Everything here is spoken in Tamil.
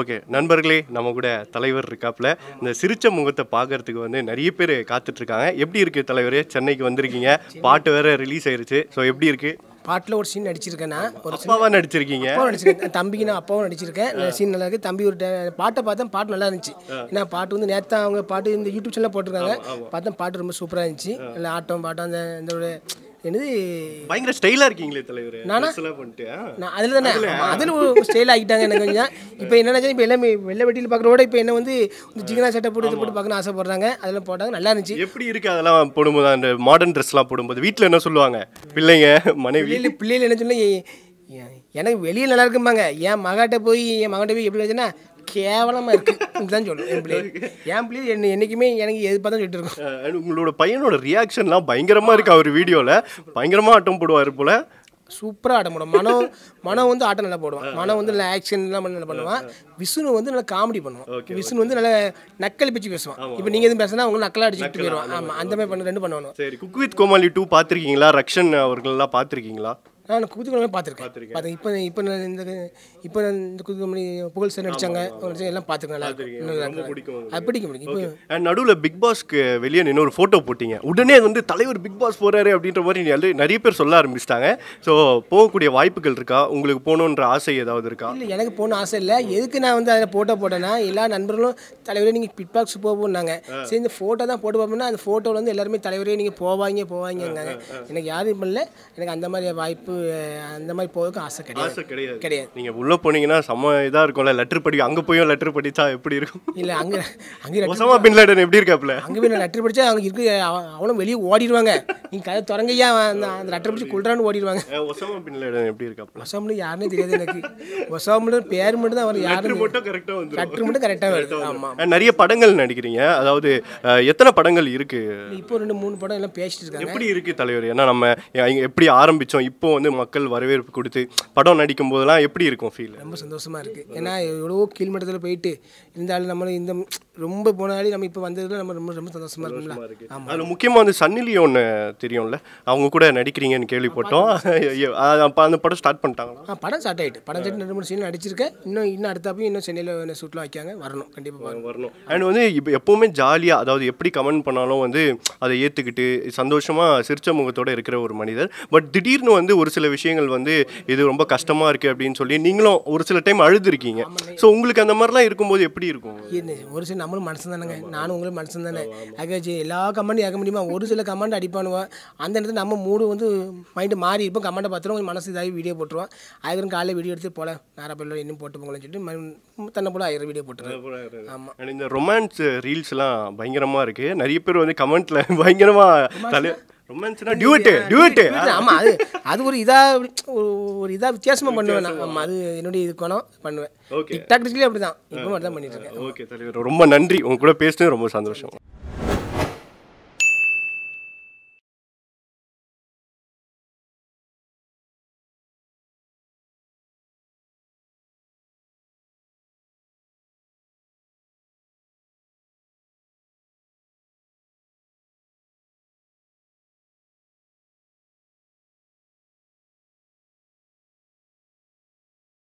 ஓகே நண்பர்களே நம்ம கூட தலைவர் இருக்காப்புல இந்த சிரிச்ச முகத்தை பார்க்கறதுக்கு வந்து நிறைய பேர் காத்துட்ருக்காங்க எப்படி இருக்குது தலைவரே சென்னைக்கு வந்திருக்கீங்க பாட்டு வேறு ரிலீஸ் ஆயிருச்சு ஸோ எப்படி இருக்குது பாட்டில் ஒரு சீன் நடிச்சிருக்கேன்னா ஒரு அப்பாவா நடிச்சிருக்கீங்க அப்பாவும் நடிச்சிருக்கேன் தம்பிக்கு நான் அப்பாவும் நடிச்சிருக்கேன் சீன் நல்லா இருக்கு தம்பி ஒரு பாட்டை பார்த்தேன் பாட்டு நல்லா இருந்துச்சு ஏன்னா பாட்டு வந்து நேற்று அவங்க பாட்டு இந்த யூடியூப் சேனலில் போட்டிருக்காங்க பார்த்தா பாட்டு ரொம்ப சூப்பராக இருந்துச்சு இல்லை ஆட்டம் பாட்டம் அந்த இந்த ஒரு என்னது பயங்கர ஸ்டைலா இருக்கீங்களே தலைவர் நானா பண்ணிட்டு நான் அதுல தானே அதுல ஸ்டைல் ஆகிட்டாங்க எனக்கு கொஞ்சம் இப்போ என்னன்னா இப்போ எல்லாமே வெள்ளை வெட்டியில் பார்க்குற விட இப்போ என்ன வந்து இந்த ஜிகனா சட்டை போட்டு போட்டு பார்க்கணும் ஆசைப்படுறாங்க அதெல்லாம் போட்டாங்க நல்லா இருந்துச்சு எப்படி இருக்கு அதெல்லாம் போடும்போது அந்த மாடர்ன் ட்ரெஸ்லாம் போடும்போது வீட்டில் என்ன சொல்லுவாங்க பிள்ளைங்க மனைவி பிள்ளைகள் என்ன சொல்லி எனக்கு வெளியில் நல்லா இருக்கும்பாங்க என் மகாட்ட போய் என் மகன்கிட்ட போய் எப்படி வச்சுன்னா கேவலமாக இருக்கு தான் சொல்லுவேன் என் பிள்ளை என் பிள்ளை என்னைக்குமே என்றைக்குமே எனக்கு எது பார்த்தா சொல்லிட்டு உங்களோட பையனோட ரியாக்ஷன்லாம் பயங்கரமாக இருக்குது அவர் வீடியோவில் பயங்கரமாக ஆட்டம் போடுவார் போல் சூப்பராக ஆட்டம் முடியும் மனம் மனம் வந்து ஆட்டம் நல்லா போடுவான் மனம் வந்து நல்லா ஆக்ஷன்லாம் நல்லா பண்ணுவான் விஷ்ணு வந்து நல்லா காமெடி பண்ணுவான் விஷ்ணு வந்து நல்லா நக்கல் பிச்சு பேசுவான் இப்போ நீங்கள் எதுவும் பேசினா அவங்க நக்கலாக அடிச்சுட்டு போயிடுவான் ஆமாம் அந்த மாதிரி பண்ண ரெண்டு பண்ணுவாங்க சரி குக் வித் கோமாளி டூ பார்த்துருக்கீங்களா ரக்ஷன் அவர்கள்லாம் பார்த்துருக்கீங்களா நான் குதுகுலமே பார்த்துருக்கேன் பார்த்தேன் இப்போ இப்போ இந்த இப்போ இந்த குதுகுமணி புகழ் சார் நடிச்சாங்க எல்லாம் பார்த்துருக்கேன் நல்லா பிடிக்கும் பிடிக்கும் இப்போ நடுவில் பிக் பாஸ்க்கு வெளியே நின்று ஒரு ஃபோட்டோ போட்டிங்க உடனே வந்து தலைவர் பிக் பாஸ் போகிறாரு அப்படின்ற மாதிரி நிறைய பேர் சொல்ல ஆரம்பிச்சிட்டாங்க ஸோ போகக்கூடிய வாய்ப்புகள் இருக்கா உங்களுக்கு போகணுன்ற ஆசை ஏதாவது இருக்கா இல்லை எனக்கு போகணும் ஆசை இல்லை எதுக்கு நான் வந்து அதில் ஃபோட்டோ போட்டேன்னா எல்லா நண்பர்களும் தலைவரே நீங்கள் பிக் பாக்ஸ் போகணுன்னாங்க சரி இந்த ஃபோட்டோ தான் போட்டு பார்ப்போம்னா அந்த ஃபோட்டோவில் வந்து எல்லாருமே தலைவரே நீங்கள் போவாங்க போவாங்க எனக்கு யாரும் இல்லை எனக்கு அந்த மாதிரி வாய்ப்பு படிப்பு அந்த மாதிரி போகிறதுக்கு ஆசை கிடையாது கிடையாது கிடையாது நீங்கள் உள்ளே போனீங்கன்னா செம்ம இதாக இருக்கும்ல லெட்டர் படி அங்கே போயும் லெட்டர் படித்தா எப்படி இருக்கும் இல்லை அங்கே அங்கே ஒசாமா பின் லேடன் எப்படி இருக்காப்புல அங்கே போய் லெட்டர் படித்தா அவங்க இருக்கு அவனும் வெளியே ஓடிடுவாங்க நீங்கள் கதை தொடங்கையா அந்த அந்த லெட்டர் படிச்சு கொள்றான்னு ஓடிடுவாங்க ஒசாமா பின் லேடன் எப்படி இருக்காப்புல ஒசாம்னு யாருன்னே தெரியாது எனக்கு ஒசாம்னு பேர் மட்டும் தான் அவர் யாரும் மட்டும் கரெக்டாக வந்து லெட்டர் மட்டும் கரெக்டாக வருது ஆமாம் நிறைய படங்கள் நடிக்கிறீங்க அதாவது எத்தனை படங்கள் இருக்குது இப்போ ரெண்டு மூணு படம் எல்லாம் பேசிட்டு இருக்காங்க எப்படி இருக்குது தலைவர் ஏன்னா நம்ம எப்படி ஆரம்பித்தோம் இப்போ வந்து மக்கள் வரவேற்பு கொடுத்து படம் நடிக்கும் போதெல்லாம் எப்படி இருக்கும் ஃபீல் ரொம்ப சந்தோஷமாக இருக்குது ஏன்னா எவ்வளோ கீழ்மட்டத்தில் போயிட்டு இருந்தாலும் நம்ம இந்த ரொம்ப போனாலே நம்ம இப்போ வந்ததில் நம்ம ரொம்ப ரொம்ப சந்தோஷமாக இருக்கும்ல அதில் முக்கியமாக வந்து சன்னிலி ஒன்று தெரியும்ல அவங்க கூட நடிக்கிறீங்கன்னு கேள்விப்பட்டோம் அப்போ அந்த படம் ஸ்டார்ட் பண்ணிட்டாங்களா ஆ படம் ஸ்டார்ட் ஆகிட்டு படம் ரெண்டு மூணு சீன் நடிச்சிருக்கேன் இன்னும் இன்னும் அடுத்தாப்பையும் இன்னும் சென்னையில் சூட்டில் வைக்காங்க வரணும் கண்டிப்பாக வரணும் அண்ட் வந்து இப்போ எப்போவுமே ஜாலியாக அதாவது எப்படி கமெண்ட் பண்ணாலும் வந்து அதை ஏற்றுக்கிட்டு சந்தோஷமாக சிரிச்ச முகத்தோடு இருக்கிற ஒரு மனிதர் பட் திடீர்னு வந்து ஒரு சில விஷயங்கள் வந்து இது ரொம்ப கஷ்டமாக இருக்குது அப்படின்னு சொல்லி நீங்களும் ஒரு சில டைம் அழுதுருக்கீங்க ஸோ உங்களுக்கு அந்த மாதிரிலாம் இருக்கும்போது எப்படி இருக்கும் ஒரு சில நம்மளும் மனசு தானேங்க நானும் உங்களும் மனசு தானே அகேஜி எல்லா கமெண்ட்டும் ஏற்க முடியுமா ஒரு சில கமெண்ட் அடிப்பானுவோம் அந்த இடத்துல நம்ம மூடு வந்து மைண்டு மாறி இருப்போம் கமெண்ட்டை பார்த்துருவோம் மனசு இதாகி வீடியோ போட்டுருவோம் அதுக்கு காலையில் வீடியோ எடுத்து போல நேரம் பிள்ளை இன்னும் போட்டு போங்களேன்னு சொல்லிட்டு தன்னை போல ஆயிரம் வீடியோ போட்டுருவேன் ஆமாம் இந்த ரொமான்ஸ் ரீல்ஸ்லாம் பயங்கரமாக இருக்குது நிறைய பேர் வந்து கமெண்ட்டில் பயங்கரமாக தலை ரொமான்ஸ்னா டியூட்டு டியூட்டு ஆமாம் அது அது ஒரு இதாக ஒரு இதாக வித்தியாசமாக பண்ணுவேன் நான் ஆமாம் அது என்னுடைய இது குணம் பண்ணுவேன் அப்படிதான் அப்படி தான் இப்போ மட்டும் தான் பண்ணிட்டு இருக்கேன் ஓகே தலைவர் ரொம்ப நன்றி உங்க கூட பேசினது ரொம்ப சந்தோஷம்